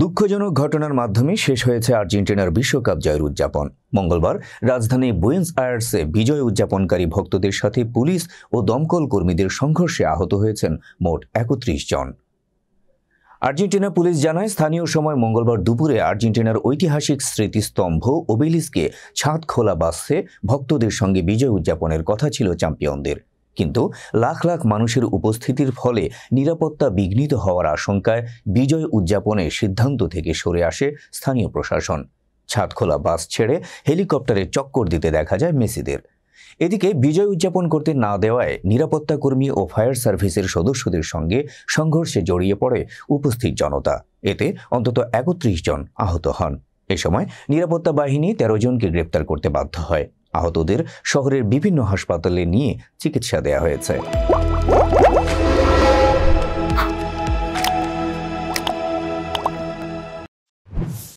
দুঃখজনক ঘটনার মাধ্যমে শেষ হয়েছে আর্জেন্টিনার বিশ্বকাপ জয়ের উদযাপন মঙ্গলবার রাজধানী বুয়েন্স আয়ার্সে বিজয় উদযাপনকারী ভক্তদের সাথে পুলিশ ও দমকল কর্মীদের সংঘর্ষে আহত হয়েছেন মোট একত্রিশ জন আর্জেন্টিনা পুলিশ জানায় স্থানীয় সময় মঙ্গলবার দুপুরে আর্জেন্টিনার ঐতিহাসিক স্মৃতিস্তম্ভ ওবেলিসকে ছাদ খোলা বাসে ভক্তদের সঙ্গে বিজয় উদযাপনের কথা ছিল চ্যাম্পিয়নদের কিন্তু লাখ লাখ মানুষের উপস্থিতির ফলে নিরাপত্তা বিঘ্নিত হওয়ার আশঙ্কায় বিজয় উদযাপনের সিদ্ধান্ত থেকে সরে আসে স্থানীয় প্রশাসন ছাদখোলা বাস ছেড়ে হেলিকপ্টারে চক্কর দিতে দেখা যায় মেসিদের এদিকে বিজয় উদযাপন করতে না দেওয়ায় নিরাপত্তা কর্মী ও ফায়ার সার্ভিসের সদস্যদের সঙ্গে সংঘর্ষে জড়িয়ে পড়ে উপস্থিত জনতা এতে অন্তত একত্রিশ জন আহত হন এ সময় নিরাপত্তা বাহিনী তেরো জনকে গ্রেপ্তার করতে বাধ্য হয় আহতদের শহরের বিভিন্ন হাসপাতালে নিয়ে চিকিৎসা দেয়া হয়েছে